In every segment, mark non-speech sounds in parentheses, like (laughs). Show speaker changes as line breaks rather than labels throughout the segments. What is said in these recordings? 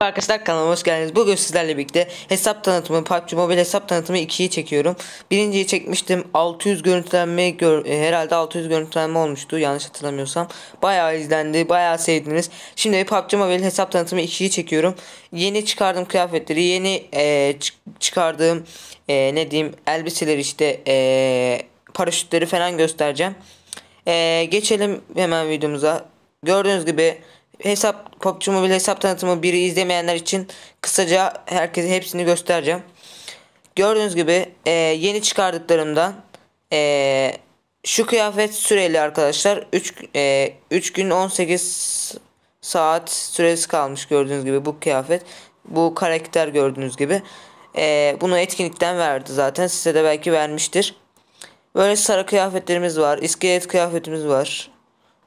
Arkadaşlar kanalıma hoş geldiniz. Bugün sizlerle birlikte hesap tanıtımı, PUBG Mobile hesap tanıtımı 2'yi çekiyorum. Birinciyi çekmiştim. 600 görüntülenme, gör, e, herhalde 600 görüntülenme olmuştu yanlış hatırlamıyorsam. Bayağı izlendi, bayağı sevdiniz. Şimdi PUBG Mobile hesap tanıtımı 2'yi çekiyorum. Yeni çıkardığım kıyafetleri, yeni e, çıkardığım e, ne diyeyim elbiseleri işte e, paraşütleri falan göstereceğim. E, geçelim hemen videomuza. Gördüğünüz gibi hesap PUBG Mobile hesap tanıtımı biri izlemeyenler için kısaca herkese hepsini göstereceğim. Gördüğünüz gibi e, yeni çıkardıklarımdan e, şu kıyafet süreli arkadaşlar 3 e, 3 gün 18 saat süresi kalmış gördüğünüz gibi bu kıyafet. Bu karakter gördüğünüz gibi. E, bunu etkinlikten verdi zaten. Size de belki vermiştir. Böyle sarı kıyafetlerimiz var. iskelet kıyafetimiz var.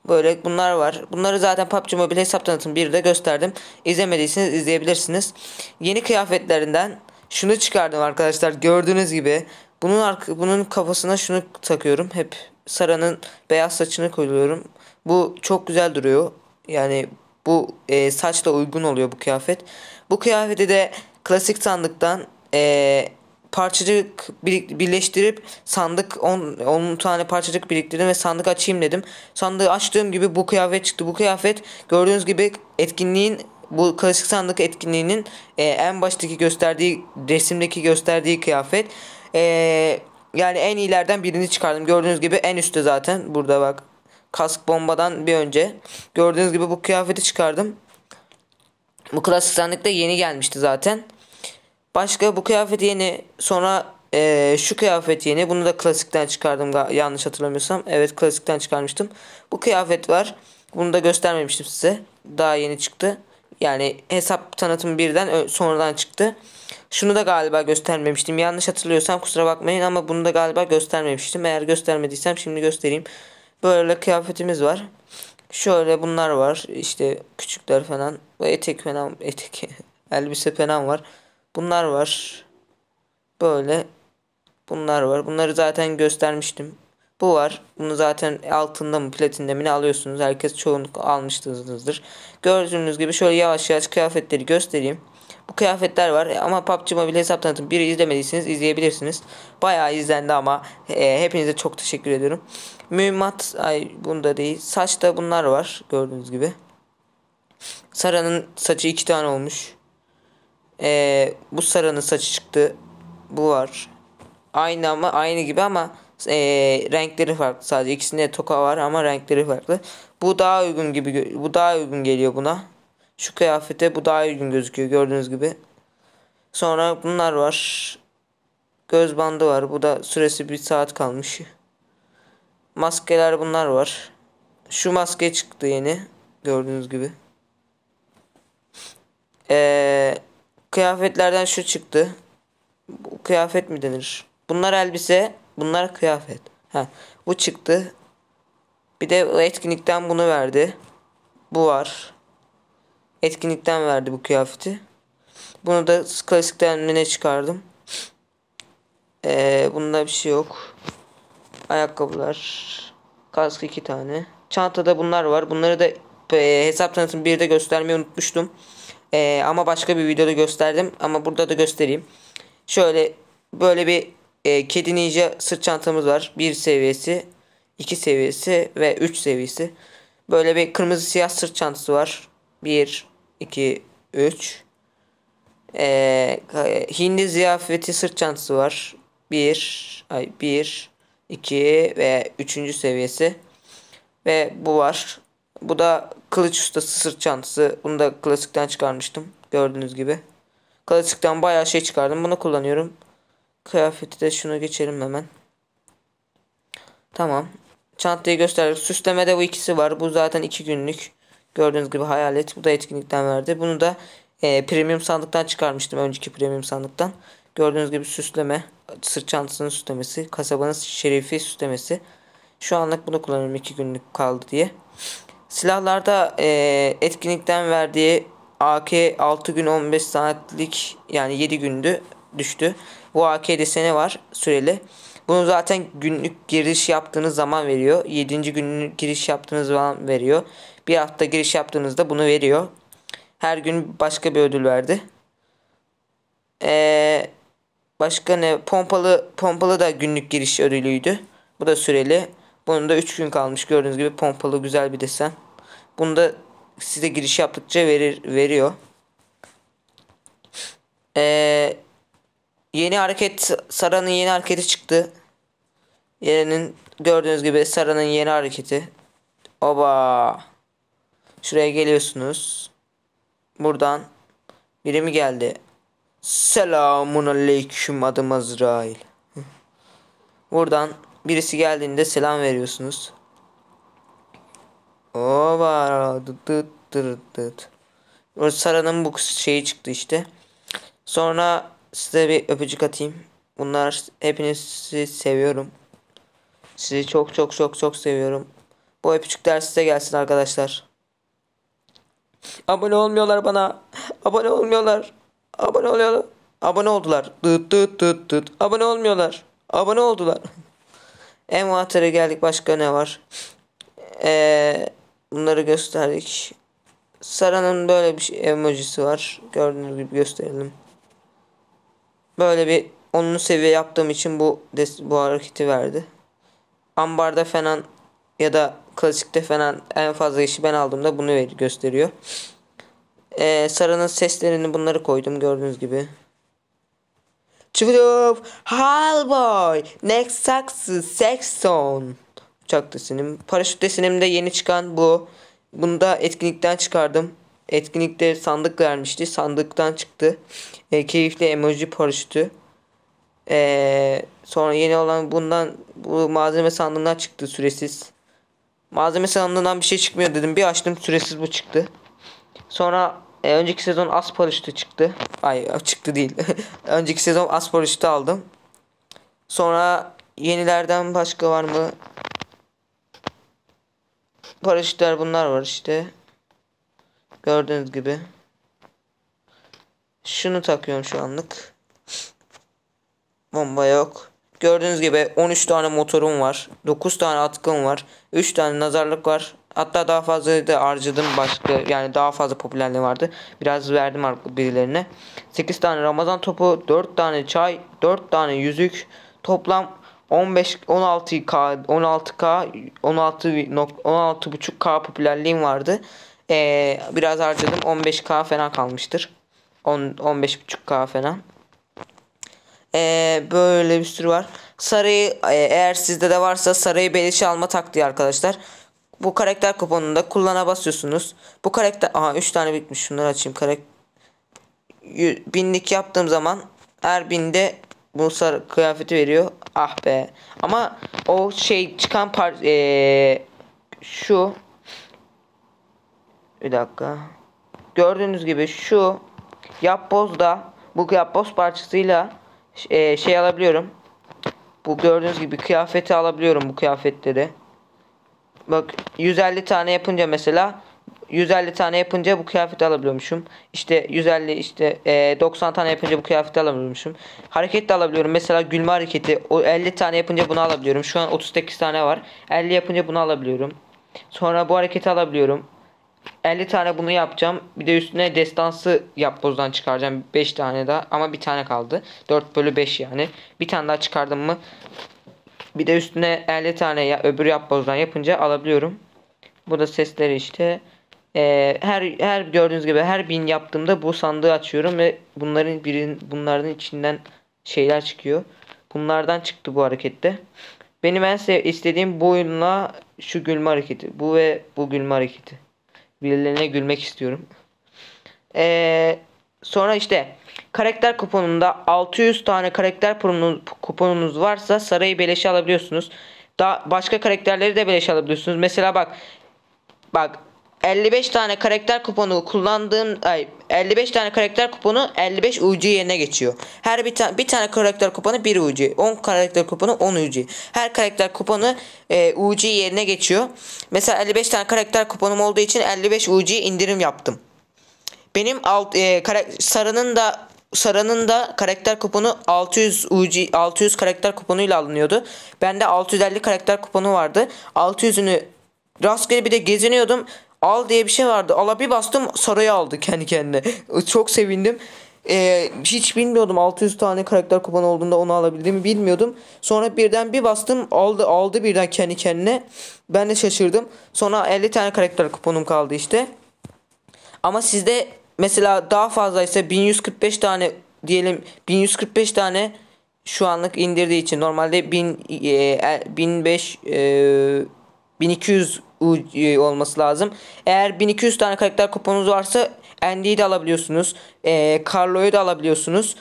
Böyle bunlar var. Bunları zaten PUBG Mobile hesap tanıtım 1'de gösterdim. İzlemediyseniz izleyebilirsiniz. Yeni kıyafetlerinden şunu çıkardım arkadaşlar. Gördüğünüz gibi bunun bunun kafasına şunu takıyorum. Hep Sara'nın beyaz saçını koyuyorum. Bu çok güzel duruyor. Yani bu e, saçla uygun oluyor bu kıyafet. Bu kıyafeti de klasik sandıktan e, parçacık birleştirip sandık 10, 10 tane parçacık biriktirdim ve sandık açayım dedim. Sandığı açtığım gibi bu kıyafet çıktı. Bu kıyafet gördüğünüz gibi etkinliğin bu klasik sandık etkinliğinin e, en baştaki gösterdiği resimdeki gösterdiği kıyafet. E, yani en iyilerden birini çıkardım. Gördüğünüz gibi en üstte zaten burada bak. Kask bombadan bir önce. Gördüğünüz gibi bu kıyafeti çıkardım. Bu klasik sandık da yeni gelmişti zaten. Başka bu kıyafet yeni. Sonra e, şu kıyafet yeni. Bunu da klasikten çıkardım yanlış hatırlamıyorsam. Evet klasikten çıkarmıştım. Bu kıyafet var. Bunu da göstermemiştim size. Daha yeni çıktı. Yani hesap tanıtımı birden sonradan çıktı. Şunu da galiba göstermemiştim. Yanlış hatırlıyorsam kusura bakmayın ama bunu da galiba göstermemiştim. Eğer göstermediysem şimdi göstereyim. Böyle kıyafetimiz var. Şöyle bunlar var. İşte küçükler falan. Ve etek falan. Etek. (laughs) elbise falan var. Bunlar var. Böyle. Bunlar var. Bunları zaten göstermiştim. Bu var. Bunu zaten altında mı platinde mi ne alıyorsunuz. Herkes çoğunluk almışsınızdır. Gördüğünüz gibi şöyle yavaş yavaş kıyafetleri göstereyim. Bu kıyafetler var ama PUBG Mobile hesap tanıtım biri izlemediyseniz izleyebilirsiniz. Bayağı izlendi ama e, hepinize çok teşekkür ediyorum. Mühimmat ay bunda değil. Saçta bunlar var gördüğünüz gibi. Sara'nın saçı iki tane olmuş. Ee, bu Sara'nın saçı çıktı. Bu var. Aynı ama aynı gibi ama e, renkleri farklı sadece. ikisinde toka var ama renkleri farklı. Bu daha uygun gibi bu daha uygun geliyor buna. Şu kıyafete bu daha uygun gözüküyor gördüğünüz gibi. Sonra bunlar var. Göz bandı var. Bu da süresi bir saat kalmış. Maskeler bunlar var. Şu maske çıktı yeni. Gördüğünüz gibi. Eee Kıyafetlerden şu çıktı. Bu kıyafet mi denir? Bunlar elbise, bunlar kıyafet. Ha, bu çıktı. Bir de etkinlikten bunu verdi. Bu var. Etkinlikten verdi bu kıyafeti. Bunu da klasikten mine çıkardım. Ee, bunda bir şey yok. Ayakkabılar. Kask iki tane. Çantada bunlar var. Bunları da e, hesap tanıtım 1'de göstermeyi unutmuştum. Ee, ama başka bir videoda gösterdim ama burada da göstereyim. Şöyle böyle bir e, Kedi Ninja sırt çantamız var. Bir seviyesi, iki seviyesi ve üç seviyesi. Böyle bir kırmızı siyah sırt çantası var. Bir, iki, üç. Ee, hindi ziyafeti sırt çantası var. Bir, ay bir, iki ve üçüncü seviyesi. Ve bu var. Bu da Kılıç ustası sırt çantası. Bunu da klasikten çıkarmıştım. Gördüğünüz gibi. Klasikten bayağı şey çıkardım. Bunu kullanıyorum. Kıyafeti de şunu geçelim hemen. Tamam. Çantayı gösterdik. Süslemede bu ikisi var. Bu zaten iki günlük. Gördüğünüz gibi hayalet. Bu da etkinlikten verdi. Bunu da e, premium sandıktan çıkarmıştım. Önceki premium sandıktan. Gördüğünüz gibi süsleme. Sırt çantasının süslemesi. Kasabanın şerifi süslemesi. Şu anlık bunu kullanıyorum. iki günlük kaldı diye. Silahlarda e, etkinlikten verdiği AK 6 gün 15 saatlik yani 7 gündü düştü. Bu AK desene var süreli. Bunu zaten günlük giriş yaptığınız zaman veriyor. 7. günlük giriş yaptığınız zaman veriyor. Bir hafta giriş yaptığınızda bunu veriyor. Her gün başka bir ödül verdi. Ee, başka ne? Pompalı pompalı da günlük giriş ödülüydü. Bu da süreli. Bunun da 3 gün kalmış gördüğünüz gibi pompalı güzel bir desen. Bunu da size giriş yaptıkça verir veriyor. Ee, yeni hareket Sara'nın yeni hareketi çıktı. Yerinin gördüğünüz gibi Sara'nın yeni hareketi. Oba. Şuraya geliyorsunuz. Buradan biri mi geldi? Selamun aleyküm adım Azrail. Buradan Birisi geldiğinde selam veriyorsunuz. Ova dıt dıt dıt dıt. O Sara'nın bu şeyi çıktı işte. Sonra size bir öpücük atayım. Bunlar hepinizi seviyorum. Sizi çok çok çok çok seviyorum. Bu öpücükler size gelsin arkadaşlar. Abone olmuyorlar bana. (laughs) Abone olmuyorlar. Abone oluyorlar. Abone oldular. Dıt dıt dıt dıt. Abone olmuyorlar. Abone oldular. (laughs) Envantere geldik. Başka ne var? Ee, bunları gösterdik. Sara'nın böyle bir şey, emojisi var. Gördüğünüz gibi gösterelim. Böyle bir onun seviye yaptığım için bu bu hareketi verdi. Ambarda falan ya da klasikte falan en fazla işi ben aldığımda bunu gösteriyor. Ee, Sara'nın seslerini bunları koydum gördüğünüz gibi. Çubuk Hellboy Next Saxon Saxon Uçak desinim. Paraşüt de yeni çıkan bu. Bunu da etkinlikten çıkardım. Etkinlikte sandık vermişti. Sandıktan çıktı. E, keyifli emoji paraşütü. E, sonra yeni olan bundan bu malzeme sandığından çıktı süresiz. Malzeme sandığından bir şey çıkmıyor dedim. Bir açtım süresiz bu çıktı. Sonra e, önceki sezon az paraşütü çıktı. Ay çıktı değil. (laughs) önceki sezon az paraşütü aldım. Sonra yenilerden başka var mı? Paraşütler bunlar var işte. Gördüğünüz gibi. Şunu takıyorum şu anlık. Bomba yok. Gördüğünüz gibi 13 tane motorum var. 9 tane atkım var. 3 tane nazarlık var. Hatta daha fazla da harcadım başka yani daha fazla popülerliği vardı. Biraz verdim birilerine. 8 tane Ramazan topu, 4 tane çay, 4 tane yüzük. Toplam 15 16k 16k 16 16.5k popülerliğim vardı. Ee, biraz harcadım. 15k fena kalmıştır. 10 15.5k fena. Ee, böyle bir sürü var. sarayı e, eğer sizde de varsa sarayı beleşe alma taktiği arkadaşlar. Bu karakter kuponunda kullana basıyorsunuz. Bu karakter... Aha 3 tane bitmiş. Şunları açayım. karak Binlik yaptığım zaman her binde bu sarı kıyafeti veriyor. Ah be. Ama o şey çıkan par... Ee, şu... Bir dakika. Gördüğünüz gibi şu yapbozda bu yapboz parçasıyla e, şey alabiliyorum. Bu gördüğünüz gibi kıyafeti alabiliyorum bu kıyafetleri. Bak 150 tane yapınca mesela 150 tane yapınca bu kıyafeti alabiliyormuşum. İşte 150 işte e, 90 tane yapınca bu kıyafeti alabiliyormuşum. Hareket de alabiliyorum. Mesela gülme hareketi o 50 tane yapınca bunu alabiliyorum. Şu an 38 tane var. 50 yapınca bunu alabiliyorum. Sonra bu hareketi alabiliyorum. 50 tane bunu yapacağım. Bir de üstüne destansı yapbozdan çıkaracağım. 5 tane daha ama bir tane kaldı. 4 bölü 5 yani. Bir tane daha çıkardım mı bir de üstüne 50 tane ya öbür yapbozdan yapınca alabiliyorum. Bu da sesleri işte. Ee, her her gördüğünüz gibi her bin yaptığımda bu sandığı açıyorum ve bunların birin bunların içinden şeyler çıkıyor. Bunlardan çıktı bu harekette. Benim en istediğim bu oyunla şu gülme hareketi. Bu ve bu gülme hareketi. Birilerine gülmek istiyorum. Ee, sonra işte Karakter kuponunda 600 tane karakter kuponunuz varsa sarayı beleşe alabiliyorsunuz. Daha başka karakterleri de beleşe alabiliyorsunuz. Mesela bak bak 55 tane karakter kuponu kullandığım ay 55 tane karakter kuponu 55 UC yerine geçiyor. Her bir tane bir tane karakter kuponu 1 UC, 10 karakter kuponu 10 UC. Her karakter kuponu e, UC yerine geçiyor. Mesela 55 tane karakter kuponum olduğu için 55 UC indirim yaptım. Benim alt e, sarının da Sara'nın da karakter kuponu 600 UC 600 karakter kuponuyla alınıyordu. Bende 650 karakter kuponu vardı. 600'ünü rastgele bir de geziniyordum. Al diye bir şey vardı. Ala bir bastım Sara'yı aldı kendi kendine. (laughs) Çok sevindim. Ee, hiç bilmiyordum 600 tane karakter kuponu olduğunda onu alabildiğimi bilmiyordum. Sonra birden bir bastım aldı aldı birden kendi kendine. Ben de şaşırdım. Sonra 50 tane karakter kuponum kaldı işte. Ama sizde mesela daha fazla ise 1145 tane diyelim 1145 tane şu anlık indirdiği için normalde 1000 e, 1005 er, e, 1200 e, olması lazım. Eğer 1200 tane karakter kuponunuz varsa Andy'yi de alabiliyorsunuz. E, Carlo'yu da alabiliyorsunuz.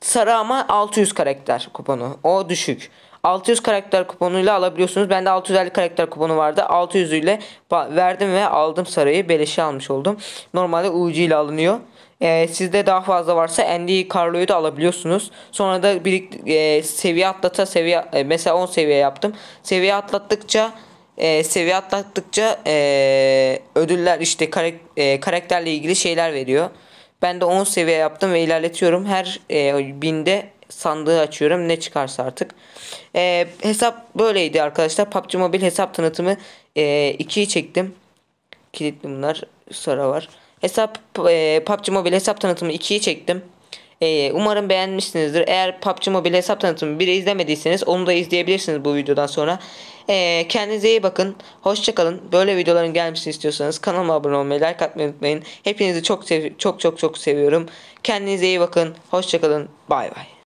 Sarı ama 600 karakter kuponu. O düşük. 600 karakter kuponuyla alabiliyorsunuz. Bende 650 karakter kuponu vardı. 600 ile verdim ve aldım sarayı. Beleşe almış oldum. Normalde UC ile alınıyor. E, sizde daha fazla varsa Andy Carlo'yu da alabiliyorsunuz. Sonra da bir e, seviye atlata seviye e, mesela 10 seviye yaptım. Seviye atlattıkça e, seviye atlattıkça e, ödüller işte karak, e, karakterle ilgili şeyler veriyor. Ben de 10 seviye yaptım ve ilerletiyorum. Her e, binde sandığı açıyorum. Ne çıkarsa artık. E, hesap böyleydi arkadaşlar. PUBG Mobile hesap tanıtımı 2'yi e, çektim. Kilitli bunlar. Sonra var. Hesap e, PUBG Mobile hesap tanıtımı 2'yi çektim. E, umarım beğenmişsinizdir. Eğer PUBG Mobile hesap tanıtımı 1'i izlemediyseniz onu da izleyebilirsiniz bu videodan sonra. E, kendinize iyi bakın. Hoşçakalın. Böyle videoların gelmesini istiyorsanız kanalıma abone olmayı, like atmayı unutmayın. Hepinizi çok çok çok çok seviyorum. Kendinize iyi bakın. Hoşçakalın. Bay bay.